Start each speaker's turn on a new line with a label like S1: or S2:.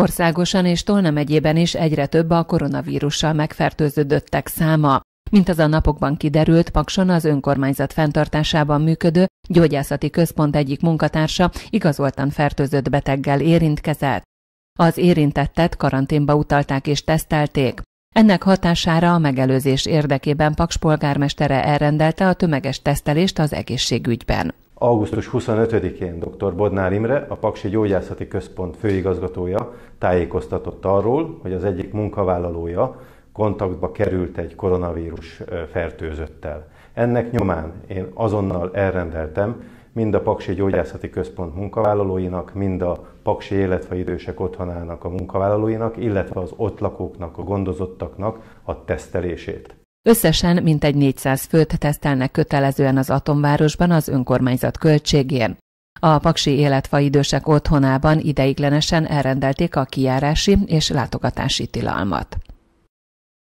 S1: Országosan és Tolna megyében is egyre több a koronavírussal megfertőződöttek száma. Mint az a napokban kiderült, Pakson az önkormányzat fenntartásában működő gyógyászati központ egyik munkatársa igazoltan fertőzött beteggel érintkezett. Az érintettet karanténba utalták és tesztelték. Ennek hatására a megelőzés érdekében Paks polgármestere elrendelte a tömeges tesztelést az egészségügyben.
S2: Augusztus 25-én dr. Bodnár Imre, a Paksi Gyógyászati Központ főigazgatója tájékoztatott arról, hogy az egyik munkavállalója kontaktba került egy koronavírus fertőzöttel. Ennek nyomán én azonnal elrendeltem mind a Paksi Gyógyászati Központ munkavállalóinak, mind a Paksi Életve Idősek Otthonának a munkavállalóinak, illetve az ott lakóknak, a gondozottaknak a tesztelését.
S1: Összesen mintegy 400 főt tesztelnek kötelezően az atomvárosban az önkormányzat költségén. A paksi életfa idősek otthonában ideiglenesen elrendelték a kijárási és látogatási tilalmat.